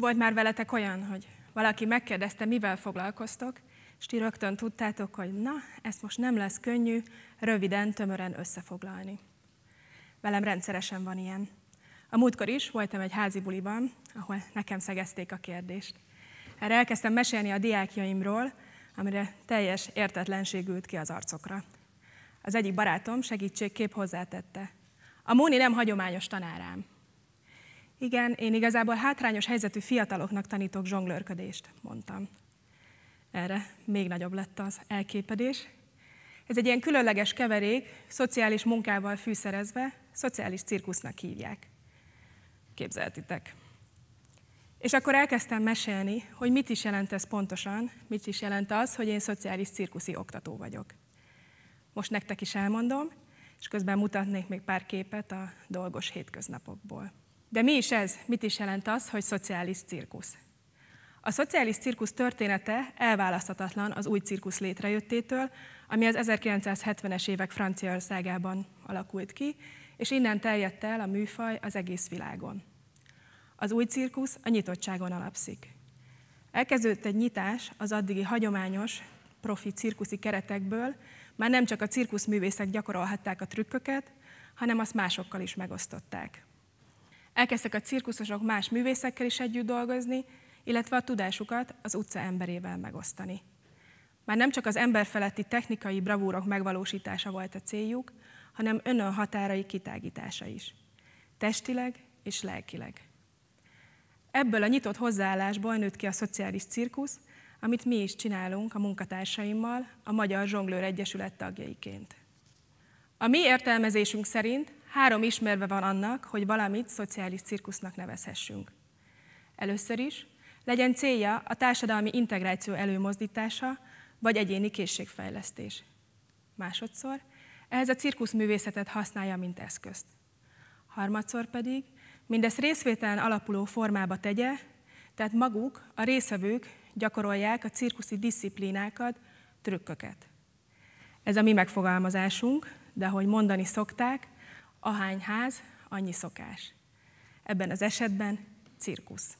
Volt már veletek olyan, hogy valaki megkérdezte, mivel foglalkoztok, és ti rögtön tudtátok, hogy na, ezt most nem lesz könnyű röviden, tömören összefoglalni. Velem rendszeresen van ilyen. A múltkor is voltam egy házi buliban, ahol nekem szegezték a kérdést. Erre elkezdtem mesélni a diákjaimról, amire teljes értetlenség ült ki az arcokra. Az egyik barátom segítségkép hozzátette. A Móni nem hagyományos tanárám. Igen, én igazából hátrányos helyzetű fiataloknak tanítok zsonglőrködést, mondtam. Erre még nagyobb lett az elképedés. Ez egy ilyen különleges keverék, szociális munkával fűszerezve, szociális cirkusznak hívják. Képzeltitek. És akkor elkezdtem mesélni, hogy mit is jelent ez pontosan, mit is jelent az, hogy én szociális cirkuszi oktató vagyok. Most nektek is elmondom, és közben mutatnék még pár képet a dolgos hétköznapokból. De mi is ez? Mit is jelent az, hogy szociális cirkusz? A szociális cirkusz története elválaszthatatlan az új cirkusz létrejöttétől, ami az 1970-es évek Franciaországában alakult ki, és innen terjedt el a műfaj az egész világon. Az új cirkusz a nyitottságon alapszik. Elkezdődött egy nyitás az addigi hagyományos, profi cirkuszi keretekből, már nem csak a cirkuszművészek gyakorolhatták a trükköket, hanem azt másokkal is megosztották. Elkezdtek a cirkuszosok más művészekkel is együtt dolgozni, illetve a tudásukat az utca emberével megosztani. Már nem csak az emberfeletti technikai bravúrok megvalósítása volt a céljuk, hanem önön határai kitágítása is. Testileg és lelkileg. Ebből a nyitott hozzáállásból nőtt ki a szociális cirkusz, amit mi is csinálunk a munkatársaimmal, a Magyar Zsonglőr Egyesület tagjaiként. A mi értelmezésünk szerint három ismerve van annak, hogy valamit szociális cirkusznak nevezhessünk. Először is legyen célja a társadalmi integráció előmozdítása, vagy egyéni készségfejlesztés. Másodszor ehhez a cirkuszművészetet használja, mint eszközt. Harmadszor pedig mindezt részvételen alapuló formába tegye, tehát maguk, a részvevők gyakorolják a cirkuszi disziplinákat, trükköket. Ez a mi megfogalmazásunk, de ahogy mondani szokták, Ahány ház, annyi szokás. Ebben az esetben cirkusz.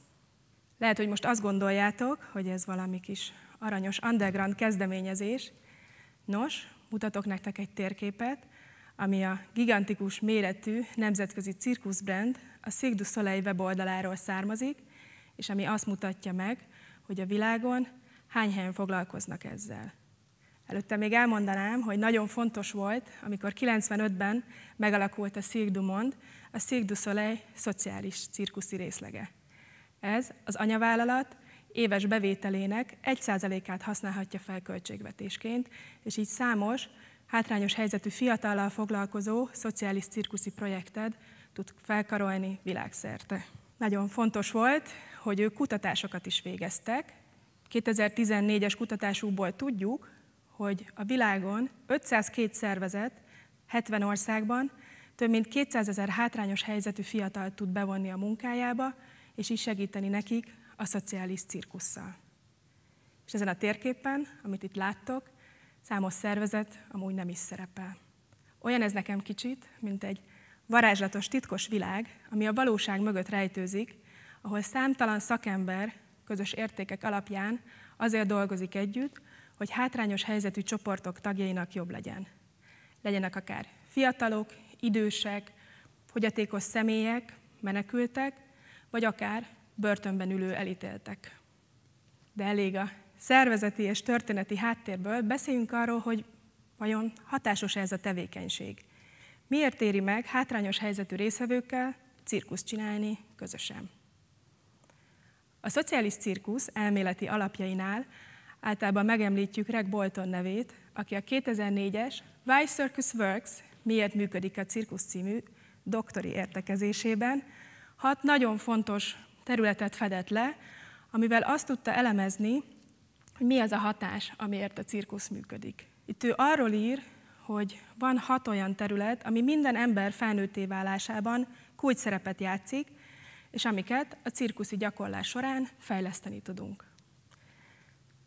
Lehet, hogy most azt gondoljátok, hogy ez valami kis aranyos underground kezdeményezés. Nos, mutatok nektek egy térképet, ami a gigantikus méretű nemzetközi cirkuszbrand a Cirque du Soleil weboldaláról származik, és ami azt mutatja meg, hogy a világon hány helyen foglalkoznak ezzel. Előtte még elmondanám, hogy nagyon fontos volt, amikor 95-ben megalakult a Cirque du Monde, a Cirque du Soleil szociális cirkuszi részlege. Ez az anyavállalat éves bevételének 1%-át használhatja fel költségvetésként, és így számos, hátrányos helyzetű fiatallal foglalkozó szociális cirkuszi projekted tud felkarolni világszerte. Nagyon fontos volt, hogy ők kutatásokat is végeztek. 2014-es kutatásukból tudjuk, hogy a világon 502 szervezet 70 országban több mint 200 ezer hátrányos helyzetű fiatal tud bevonni a munkájába, és is segíteni nekik a szociális cirkusszal. És ezen a térképen, amit itt láttok, számos szervezet amúgy nem is szerepel. Olyan ez nekem kicsit, mint egy varázslatos, titkos világ, ami a valóság mögött rejtőzik, ahol számtalan szakember közös értékek alapján azért dolgozik együtt, hogy hátrányos helyzetű csoportok tagjainak jobb legyen. Legyenek akár fiatalok, idősek, fogyatékos személyek, menekültek, vagy akár börtönben ülő elítéltek. De elég a szervezeti és történeti háttérből, beszéljünk arról, hogy vajon hatásos ez a tevékenység. Miért éri meg hátrányos helyzetű részvevőkkel cirkuszt csinálni közösen? A szociális cirkusz elméleti alapjainál általában megemlítjük Reg Bolton nevét, aki a 2004-es Why Circus Works, miért működik a cirkusz című doktori értekezésében, hat nagyon fontos területet fedett le, amivel azt tudta elemezni, hogy mi az a hatás, amiért a cirkusz működik. Itt ő arról ír, hogy van hat olyan terület, ami minden ember felnőtté válásában kulcs szerepet játszik, és amiket a cirkuszi gyakorlás során fejleszteni tudunk.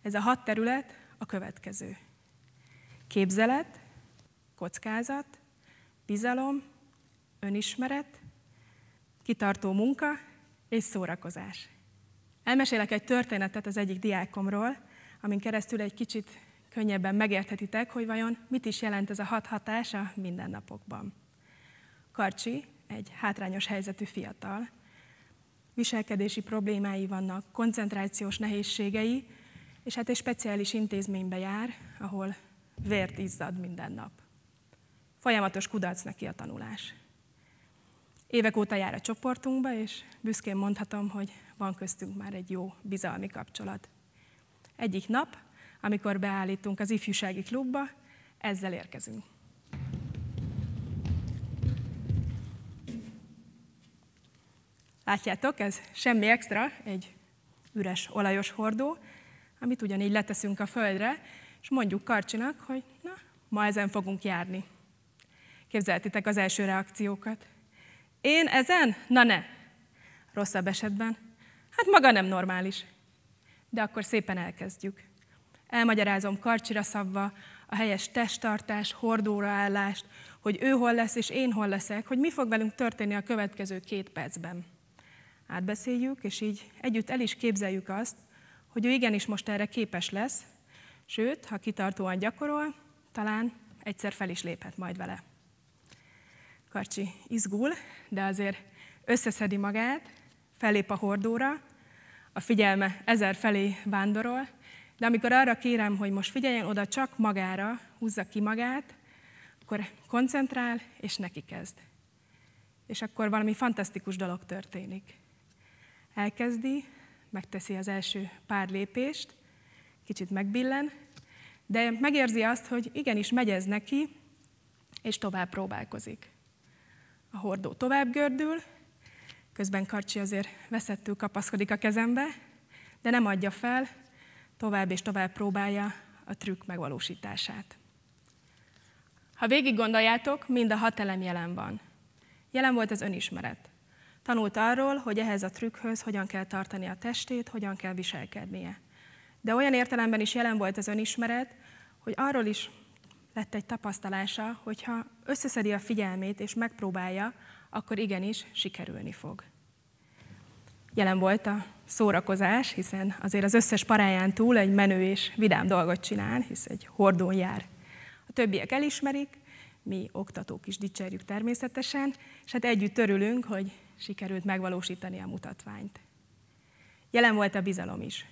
Ez a hat terület a következő. Képzelet, kockázat, bizalom, önismeret, kitartó munka és szórakozás. Elmesélek egy történetet az egyik diákomról, amin keresztül egy kicsit könnyebben megérthetitek, hogy vajon mit is jelent ez a hat hatása mindennapokban. Karcsi egy hátrányos helyzetű fiatal. Viselkedési problémái vannak, koncentrációs nehézségei, és hát egy speciális intézménybe jár, ahol vért izzad minden nap. Folyamatos kudarc neki a tanulás. Évek óta jár a csoportunkba, és büszkén mondhatom, hogy van köztünk már egy jó bizalmi kapcsolat. Egyik nap, amikor beállítunk az ifjúsági klubba, ezzel érkezünk. Látjátok, ez semmi extra, egy üres olajos hordó, amit ugyanígy leteszünk a földre, és mondjuk Karcsinak, hogy na, ma ezen fogunk járni. Képzeltitek az első reakciókat. Én ezen? Na ne! Rosszabb esetben. Hát maga nem normális. De akkor szépen elkezdjük. Elmagyarázom karcsira szabva a helyes testtartás, hordóra állást, hogy ő hol lesz és én hol leszek, hogy mi fog velünk történni a következő két percben. Átbeszéljük, és így együtt el is képzeljük azt, hogy ő igenis most erre képes lesz, sőt, ha kitartóan gyakorol, talán egyszer fel is léphet majd vele. Karcsi izgul, de azért összeszedi magát, felép a hordóra, a figyelme ezer felé vándorol, de amikor arra kérem, hogy most figyeljen oda csak magára, húzza ki magát, akkor koncentrál, és neki kezd. És akkor valami fantasztikus dolog történik. Elkezdi megteszi az első pár lépést, kicsit megbillen, de megérzi azt, hogy igenis megy ez neki, és tovább próbálkozik. A hordó tovább gördül, közben Karcsi azért veszettül kapaszkodik a kezembe, de nem adja fel, tovább és tovább próbálja a trükk megvalósítását. Ha végig gondoljátok, mind a hat elem jelen van. Jelen volt az önismeret. Tanult arról, hogy ehhez a trükkhöz hogyan kell tartani a testét, hogyan kell viselkednie. De olyan értelemben is jelen volt az önismeret, hogy arról is lett egy tapasztalása, hogyha összeszedi a figyelmét és megpróbálja, akkor igenis sikerülni fog. Jelen volt a szórakozás, hiszen azért az összes paráján túl egy menő és vidám dolgot csinál, hisz egy hordón jár. A többiek elismerik, mi oktatók is dicsérjük természetesen, és hát együtt örülünk, hogy sikerült megvalósítani a mutatványt. Jelen volt a bizalom is.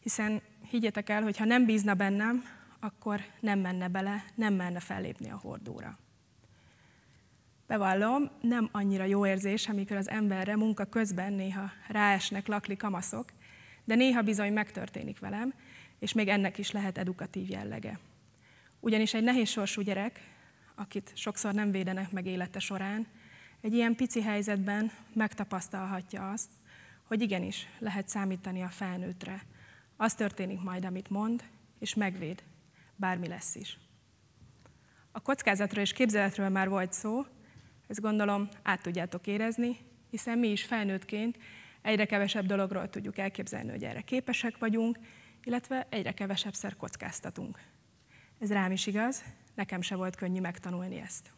Hiszen higgyetek el, hogy ha nem bízna bennem, akkor nem menne bele, nem menne fellépni a hordóra. Bevallom, nem annyira jó érzés, amikor az emberre munka közben néha ráesnek lakli kamaszok, de néha bizony megtörténik velem, és még ennek is lehet edukatív jellege. Ugyanis egy nehéz sorsú gyerek, akit sokszor nem védenek meg élete során, egy ilyen pici helyzetben megtapasztalhatja azt, hogy igenis lehet számítani a felnőttre. Az történik majd, amit mond, és megvéd, bármi lesz is. A kockázatról és képzeletről már volt szó, ezt gondolom át tudjátok érezni, hiszen mi is felnőttként egyre kevesebb dologról tudjuk elképzelni, hogy erre képesek vagyunk, illetve egyre kevesebb szer kockáztatunk. Ez rám is igaz, nekem se volt könnyű megtanulni ezt.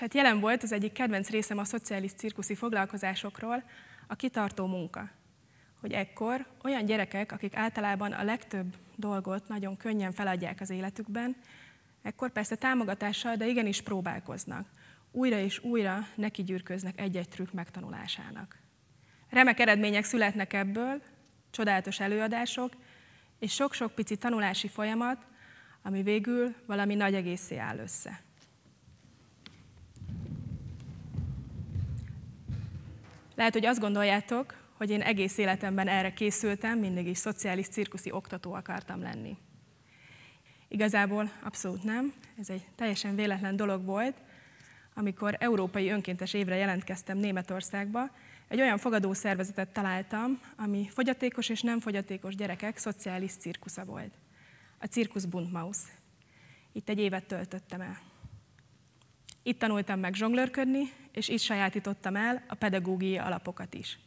hát jelen volt az egyik kedvenc részem a szociális cirkuszi foglalkozásokról, a kitartó munka. Hogy ekkor olyan gyerekek, akik általában a legtöbb dolgot nagyon könnyen feladják az életükben, ekkor persze támogatással, de igenis próbálkoznak. Újra és újra neki gyűrköznek egy-egy trükk megtanulásának. Remek eredmények születnek ebből, csodálatos előadások, és sok-sok pici tanulási folyamat, ami végül valami nagy egészé áll össze. Lehet, hogy azt gondoljátok, hogy én egész életemben erre készültem, mindig is szociális cirkuszi oktató akartam lenni. Igazából abszolút nem, ez egy teljesen véletlen dolog volt, amikor Európai Önkéntes Évre jelentkeztem Németországba, egy olyan fogadószervezetet találtam, ami fogyatékos és nem fogyatékos gyerekek szociális cirkusza volt. A cirkusz Buntmaus. Itt egy évet töltöttem el. Itt tanultam meg zsonglőrködni, és itt sajátítottam el a pedagógiai alapokat is.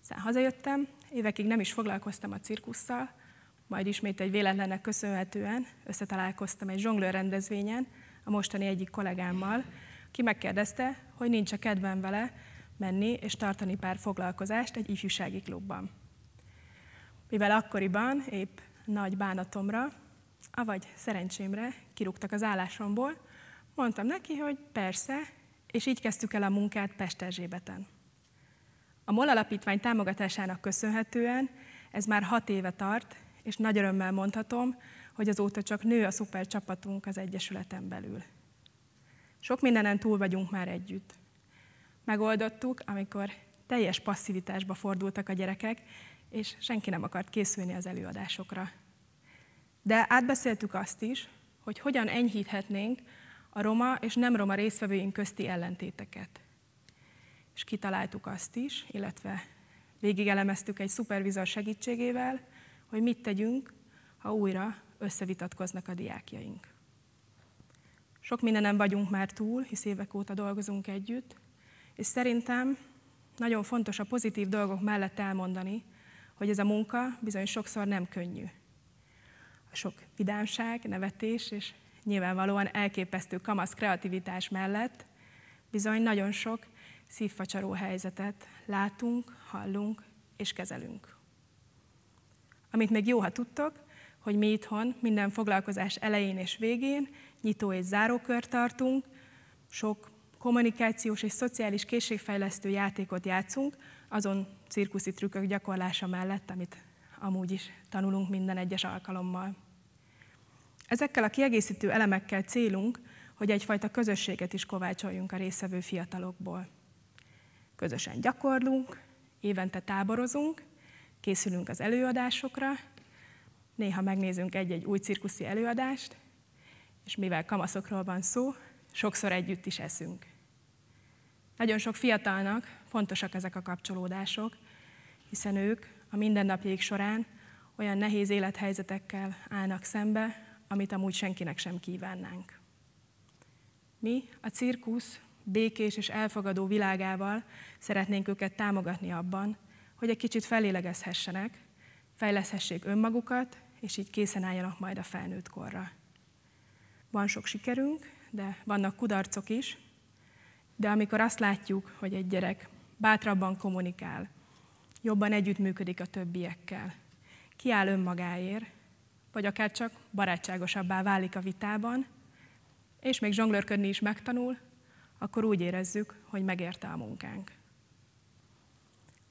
Szóval hazajöttem, évekig nem is foglalkoztam a cirkusszal, majd ismét egy véletlennek köszönhetően összetalálkoztam egy zsonglőr rendezvényen a mostani egyik kollégámmal, ki megkérdezte, hogy nincs a kedvem vele menni és tartani pár foglalkozást egy ifjúsági klubban. Mivel akkoriban épp nagy bánatomra, avagy szerencsémre kirúgtak az állásomból, Mondtam neki, hogy persze, és így kezdtük el a munkát Pesterzsébeten. A MOL alapítvány támogatásának köszönhetően ez már hat éve tart, és nagy örömmel mondhatom, hogy azóta csak nő a szuper csapatunk az Egyesületen belül. Sok mindenen túl vagyunk már együtt. Megoldottuk, amikor teljes passzivitásba fordultak a gyerekek, és senki nem akart készülni az előadásokra. De átbeszéltük azt is, hogy hogyan enyhíthetnénk a roma és nem roma részvevőink közti ellentéteket. És kitaláltuk azt is, illetve végigelemeztük egy szupervizor segítségével, hogy mit tegyünk, ha újra összevitatkoznak a diákjaink. Sok mindenem vagyunk már túl, hisz évek óta dolgozunk együtt, és szerintem nagyon fontos a pozitív dolgok mellett elmondani, hogy ez a munka bizony sokszor nem könnyű. A sok vidámság, nevetés és nyilvánvalóan elképesztő kamasz kreativitás mellett bizony nagyon sok szívfacsaró helyzetet látunk, hallunk és kezelünk. Amit még jó, ha tudtok, hogy mi itthon minden foglalkozás elején és végén nyitó és zárókör tartunk, sok kommunikációs és szociális készségfejlesztő játékot játszunk, azon cirkuszi trükkök gyakorlása mellett, amit amúgy is tanulunk minden egyes alkalommal. Ezekkel a kiegészítő elemekkel célunk, hogy egyfajta közösséget is kovácsoljunk a részevő fiatalokból. Közösen gyakorlunk, évente táborozunk, készülünk az előadásokra, néha megnézünk egy-egy új cirkuszi előadást, és mivel kamaszokról van szó, sokszor együtt is eszünk. Nagyon sok fiatalnak fontosak ezek a kapcsolódások, hiszen ők a mindennapjék során olyan nehéz élethelyzetekkel állnak szembe, amit amúgy senkinek sem kívánnánk. Mi a cirkusz békés és elfogadó világával szeretnénk őket támogatni abban, hogy egy kicsit felélegezhessenek, fejleszhessék önmagukat, és így készen álljanak majd a felnőtt korra. Van sok sikerünk, de vannak kudarcok is, de amikor azt látjuk, hogy egy gyerek bátrabban kommunikál, jobban együttműködik a többiekkel, kiáll önmagáért, vagy akár csak barátságosabbá válik a vitában, és még zsonglőrködni is megtanul, akkor úgy érezzük, hogy megérte a munkánk.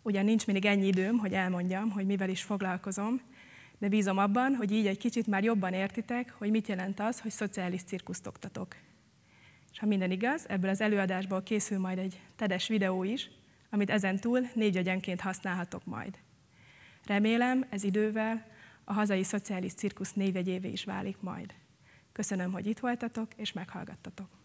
Ugyan nincs mindig ennyi időm, hogy elmondjam, hogy mivel is foglalkozom, de bízom abban, hogy így egy kicsit már jobban értitek, hogy mit jelent az, hogy szociális cirkuszt oktatok. És ha minden igaz, ebből az előadásból készül majd egy tedes videó is, amit ezentúl négy agyenként használhatok majd. Remélem, ez idővel a hazai szociális cirkusz névjegyévé is válik majd. Köszönöm, hogy itt voltatok és meghallgattatok.